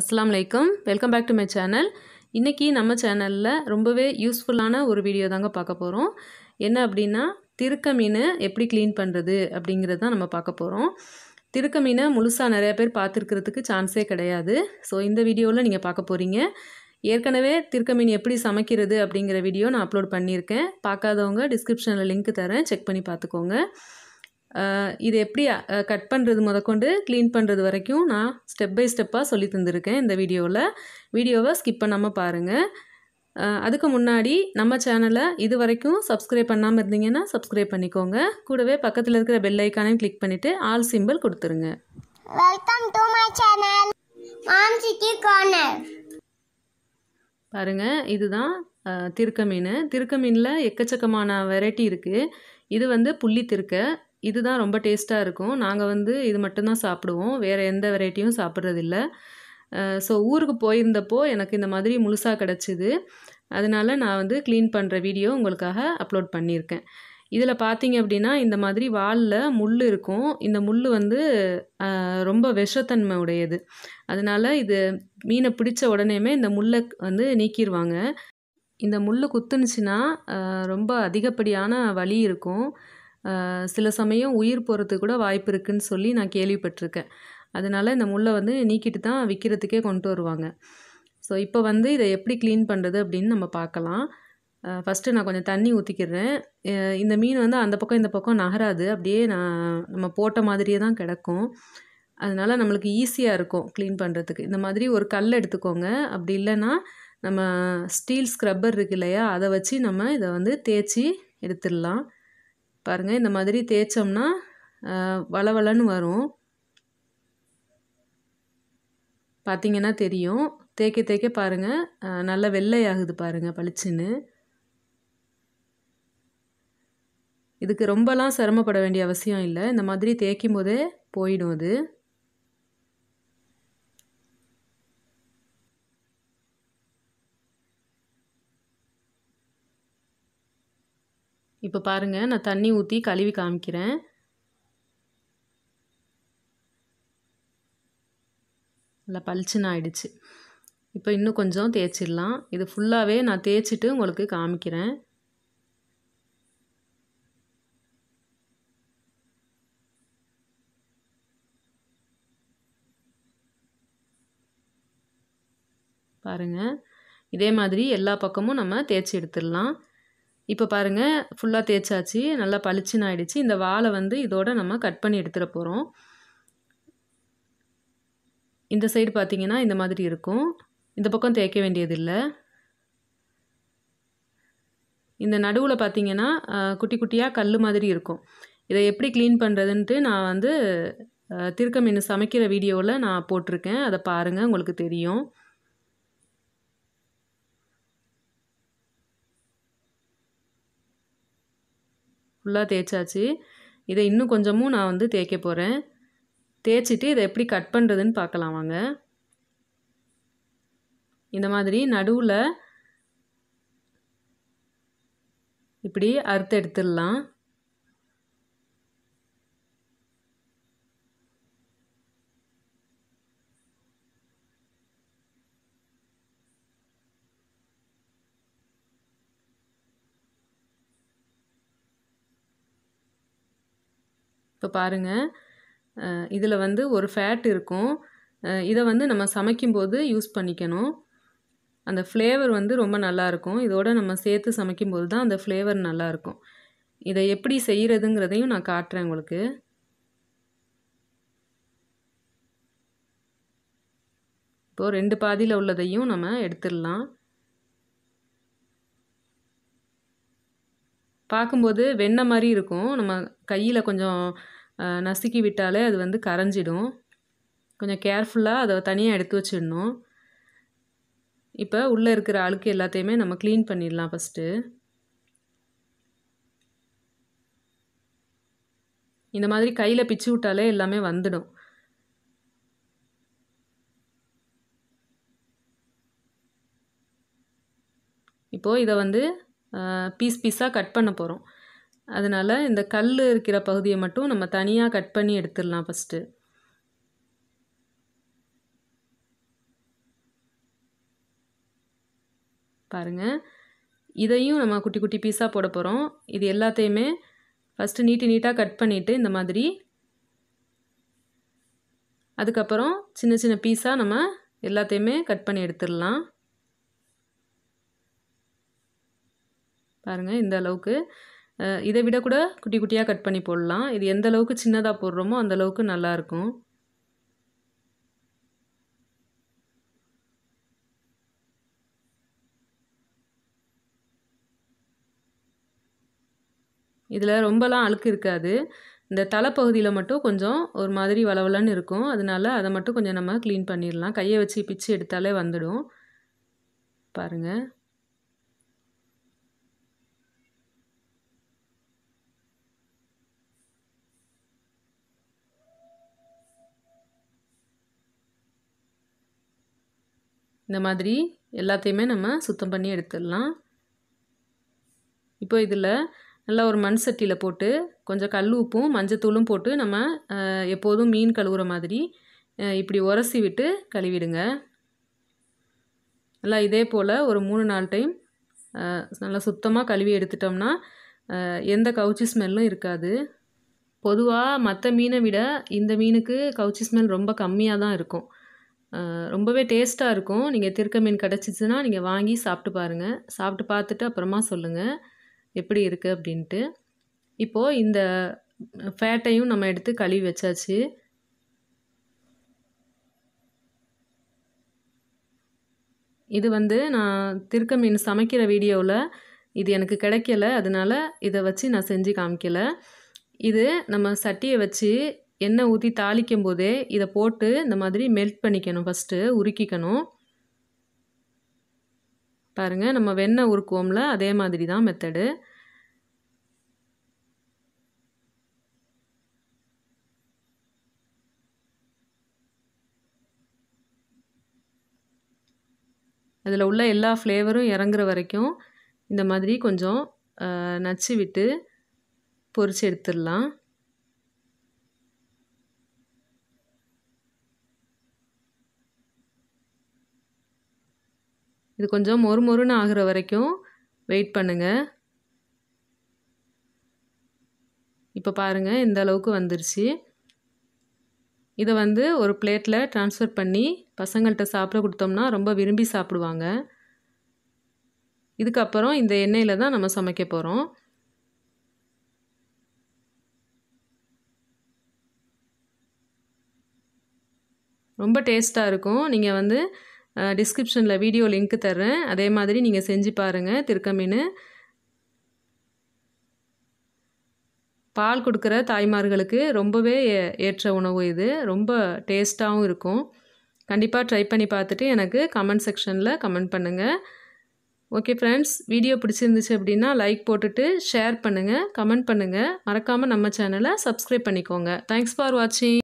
அஸ்லாம் வலைக்கம் welcome back to my channel இன்றைக்கி நம்ம சேனலில் ரொம்பவே யூஸ்ஃபுல்லான ஒரு வீடியோ தாங்க பார்க்க போகிறோம் என்ன அப்படின்னா திருக்க மீன் எப்படி க்ளீன் பண்ணுறது அப்படிங்கிறது தான் நம்ம பார்க்க போகிறோம் திருக்க மீனை முழுசாக நிறையா பேர் பார்த்துருக்கிறதுக்கு சான்ஸே கிடையாது ஸோ இந்த வீடியோவில் நீங்கள் பார்க்க போகிறீங்க ஏற்கனவே திருக்க மீன் எப்படி சமைக்கிறது அப்படிங்கிற வீடியோ நான் அப்லோட் பண்ணியிருக்கேன் பார்க்காதவங்க டிஸ்கிரிப்ஷனில் லிங்க் தரேன் செக் பண்ணி பார்த்துக்கோங்க இது எப்படி கட் பண்ணுறது முதற்கொண்டு க்ளீன் பண்ணுறது வரைக்கும் நான் ஸ்டெப் பை ஸ்டெப்பாக சொல்லி தந்திருக்கேன் இந்த வீடியோவில் வீடியோவை ஸ்கிப் பண்ணாமல் பாருங்கள் அதுக்கு முன்னாடி நம்ம சேனலை இது வரைக்கும் சப்ஸ்கிரைப் பண்ணாமல் இருந்தீங்கன்னா சப்ஸ்கிரைப் பண்ணிக்கோங்க கூடவே பக்கத்தில் இருக்கிற பெல் ஐக்கானையும் கிளிக் பண்ணிவிட்டு ஆல் சிம்பிள் கொடுத்துருங்க welcome to my channel mom city corner பாருங்கள் இதுதான் திருக்க மீன் திருக்க மீனில் எக்கச்சக்கமான வெரைட்டி இருக்குது இது வந்து புள்ளி திருக்க இதுதான் ரொம்ப டேஸ்ட்டாக இருக்கும் நாங்கள் வந்து இது மட்டும்தான் சாப்பிடுவோம் வேறு எந்த வெரைட்டியும் சாப்பிட்றதில்ல ஸோ ஊருக்கு போயிருந்தப்போ எனக்கு இந்த மாதிரி முழுசாக கிடச்சிது அதனால் நான் வந்து க்ளீன் பண்ணுற வீடியோ உங்களுக்காக அப்லோட் பண்ணியிருக்கேன் இதில் பார்த்தீங்க அப்படின்னா இந்த மாதிரி வாலில் முள் இருக்கும் இந்த முள் வந்து ரொம்ப விஷத்தன்மை உடையது அதனால் இது மீனை பிடிச்ச உடனேமே இந்த முள்ளை வந்து நீக்கிடுவாங்க இந்த முள் குத்துனுச்சுன்னா ரொம்ப அதிகப்படியான வலி இருக்கும் சில சமயம் உயிர் போகிறதுக்கு கூட வாய்ப்பு இருக்குதுன்னு சொல்லி நான் கேள்விப்பட்டிருக்கேன் அதனால் இந்த முள்ளை வந்து நீக்கிட்டு தான் விற்கிறதுக்கே கொண்டு வருவாங்க ஸோ இப்போ வந்து இதை எப்படி க்ளீன் பண்ணுறது அப்படின்னு நம்ம பார்க்கலாம் ஃபஸ்ட்டு நான் கொஞ்சம் தண்ணி ஊற்றிக்கிறேன் இந்த மீன் வந்து அந்த பக்கம் இந்த பக்கம் நகராது அப்படியே நான் நம்ம போட்ட மாதிரியே தான் கிடக்கும் அதனால் நம்மளுக்கு ஈஸியாக இருக்கும் க்ளீன் பண்ணுறதுக்கு இந்த மாதிரி ஒரு கல் எடுத்துக்கோங்க அப்படி இல்லைன்னா நம்ம ஸ்டீல் ஸ்க்ரப்பர் இருக்கு இல்லையா அதை வச்சு நம்ம இதை வந்து தேய்ச்சி எடுத்துடலாம் பாருங்கள் இந்த மாதிரி தேய்ச்சோம்னா வளவளன்னு வரும் பார்த்திங்கன்னா தெரியும் தேய்க்க தேய்க்க பாருங்கள் நல்லா வெள்ளையாகுது பாருங்கள் பளிச்சுன்னு இதுக்கு ரொம்பலாம் சிரமப்பட வேண்டிய அவசியம் இல்லை இந்த மாதிரி தேய்க்கும் போதே போயிடும் அது இப்போ பாருங்கள் நான் தண்ணி ஊற்றி கழுவி காமிக்கிறேன் நல்லா பளிச்சுன்னு ஆயிடுச்சு இப்போ இன்னும் கொஞ்சம் தேய்ச்சிடலாம் இது ஃபுல்லாகவே நான் தேய்ச்சிட்டு உங்களுக்கு காமிக்கிறேன் பாருங்கள் இதே மாதிரி எல்லா பக்கமும் நம்ம தேய்ச்சி எடுத்துடலாம் இப்போ பாருங்கள் ஃபுல்லாக தேய்ச்சாச்சு நல்லா பளிச்சுன்னு ஆகிடுச்சு இந்த வாழை வந்து இதோட நம்ம கட் பண்ணி எடுத்துகிட்டு போகிறோம் இந்த சைடு பார்த்திங்கன்னா இந்த மாதிரி இருக்கும் இந்த பக்கம் தேய்க்க வேண்டியதில்லை இந்த நடுவில் பார்த்திங்கன்னா குட்டி குட்டியாக கல் மாதிரி இருக்கும் இதை எப்படி க்ளீன் பண்ணுறதுன்ட்டு நான் வந்து திருக்க மீன் சமைக்கிற வீடியோவில் நான் போட்டிருக்கேன் அதை பாருங்கள் உங்களுக்கு தெரியும் ஃபுல்லாக தேய்ச்சாச்சு இதை இன்னும் கொஞ்சமும் நான் வந்து தேய்க்க போகிறேன் தேய்ச்சிட்டு இதை எப்படி கட் பண்ணுறதுன்னு பார்க்கலாம் வாங்க இந்த மாதிரி நடுவில் இப்படி அறுத்து எடுத்துடலாம் இப்போ பாருங்கள் இதில் வந்து ஒரு ஃபேட் இருக்கும் இதை வந்து நம்ம சமைக்கும்போது யூஸ் பண்ணிக்கணும் அந்த ஃப்ளேவர் வந்து ரொம்ப நல்லாயிருக்கும் இதோட நம்ம சேர்த்து சமைக்கும்போது தான் அந்த ஃப்ளேவர் நல்லாயிருக்கும் இதை எப்படி செய்கிறதுங்கிறதையும் நான் காட்டுறேன் உங்களுக்கு இப்போது ரெண்டு பாதியில் உள்ளதையும் நம்ம எடுத்துடலாம் பார்க்கும்போது வெண்ணெய் மாதிரி இருக்கும் நம்ம கையில் கொஞ்சம் நசுக்கி விட்டாலே அது வந்து கரைஞ்சிடும் கொஞ்சம் கேர்ஃபுல்லாக அதை தனியாக எடுத்து வச்சிடணும் இப்போ உள்ளே இருக்கிற அழுக்கு எல்லாத்தையுமே நம்ம க்ளீன் பண்ணிடலாம் ஃபஸ்ட்டு இந்த மாதிரி கையில் பிச்சு விட்டாலே எல்லாமே வந்துடும் இப்போது இதை வந்து பீஸ் பீஸாக கட் பண்ண போகிறோம் அதனால் இந்த கல் இருக்கிற பகுதியை மட்டும் நம்ம தனியாக கட் பண்ணி எடுத்துடலாம் ஃபஸ்ட்டு பாருங்கள் இதையும் நம்ம குட்டி குட்டி பீஸாக போட போகிறோம் இது எல்லாத்தையுமே ஃபஸ்ட்டு நீட்டு நீட்டாக கட் பண்ணிவிட்டு இந்த மாதிரி அதுக்கப்புறம் சின்ன சின்ன பீஸாக நம்ம எல்லாத்தையுமே கட் பண்ணி எடுத்துடலாம் பாருங்கள் இந்த அளவுக்கு இதை விட கூட குட்டி குட்டியாக கட் பண்ணி போடலாம் இது எந்த அளவுக்கு சின்னதாக போடுறோமோ அந்த அளவுக்கு நல்லாயிருக்கும் இதில் ரொம்பலாம் அழுக்கு இருக்காது இந்த தலைப்பகுதியில் மட்டும் கொஞ்சம் ஒரு மாதிரி வளவலன்னு இருக்கும் அதனால அதை மட்டும் கொஞ்சம் நம்ம க்ளீன் பண்ணிடலாம் கையை வச்சு பிச்சு எடுத்தாலே வந்துடும் பாருங்கள் இந்த மாதிரி எல்லாத்தையுமே நம்ம சுத்தம் பண்ணி எடுத்துடலாம் இப்போ இதில் நல்லா ஒரு மண் சட்டியில் போட்டு கொஞ்சம் கல் உப்பும் மஞ்சத்தூளும் போட்டு நம்ம எப்போதும் மீன் கழுவுற மாதிரி இப்படி உரசி விட்டு கழுவிடுங்க நல்லா இதே போல் ஒரு மூணு நாலு டைம் நல்லா சுத்தமாக கழுவி எடுத்துட்டோம்னா எந்த கவுச்சி ஸ்மெல்லும் இருக்காது பொதுவாக மற்ற மீனை விட இந்த மீனுக்கு கவுச்சி ஸ்மெல் ரொம்ப கம்மியாக தான் இருக்கும் ரொம்பவே டேஸ்ட்டாக இருக்கும் நீங்கள் திருக்க மீன் கிடச்சிச்சின்னா நீங்கள் வாங்கி சாப்பிட்டு பாருங்கள் சாப்பிட்டு பார்த்துட்டு அப்புறமா சொல்லுங்கள் எப்படி இருக்குது அப்படின்ட்டு இப்போது இந்த ஃபேட்டையும் நம்ம எடுத்து கழுவி வச்சாச்சு இது வந்து நான் திருக்க மீன் சமைக்கிற வீடியோவில் இது எனக்கு கிடைக்கல அதனால் இதை வச்சு நான் செஞ்சு காமிக்கலை இது நம்ம சட்டியை வச்சு எண்ணெய் ஊற்றி தாளிக்கும் போதே இதை போட்டு இந்த மாதிரி மெல்ட் பண்ணிக்கணும் ஃபஸ்ட்டு உருக்கிக்கணும் பாருங்கள் நம்ம வெண்ணெய் உருக்குவோம்ல அதே மாதிரி தான் மெத்தடு அதில் உள்ள எல்லா ஃப்ளேவரும் இறங்குற வரைக்கும் இந்த மாதிரி கொஞ்சம் நச்சு விட்டு பொறிச்சு எடுத்துடலாம் இது கொஞ்சம் மொறு மொறுன்னு ஆகிற வரைக்கும் வெயிட் பண்ணுங்கள் இப்போ பாருங்கள் இந்த அளவுக்கு வந்துருச்சு இதை வந்து ஒரு பிளேட்டில் ட்ரான்ஸ்ஃபர் பண்ணி பசங்கள்கிட்ட சாப்பிட கொடுத்தோம்னா ரொம்ப விரும்பி சாப்பிடுவாங்க இதுக்கப்புறம் இந்த எண்ணெயில் தான் நம்ம சமைக்க போகிறோம் ரொம்ப டேஸ்ட்டாக இருக்கும் நீங்கள் வந்து டிஸ்கிரிப்ஷனில் வீடியோ லிங்க் தர்றேன் அதே மாதிரி நீங்கள் செஞ்சு பாருங்கள் திருக்கமீன் மீன் பால் கொடுக்குற தாய்மார்களுக்கு ரொம்பவே ஏற்ற உணவு இது ரொம்ப டேஸ்ட்டாகவும் இருக்கும் கண்டிப்பாக ட்ரை பண்ணி பார்த்துட்டு எனக்கு கமெண்ட் செக்ஷனில் கமெண்ட் பண்ணுங்கள் ஓகே ஃப்ரெண்ட்ஸ் வீடியோ பிடிச்சிருந்துச்சு அப்படின்னா லைக் போட்டுட்டு ஷேர் பண்ணுங்கள் கமெண்ட் பண்ணுங்கள் மறக்காமல் நம்ம சேனலை சப்ஸ்கிரைப் பண்ணிக்கோங்க தேங்க்ஸ் ஃபார் வாட்சிங்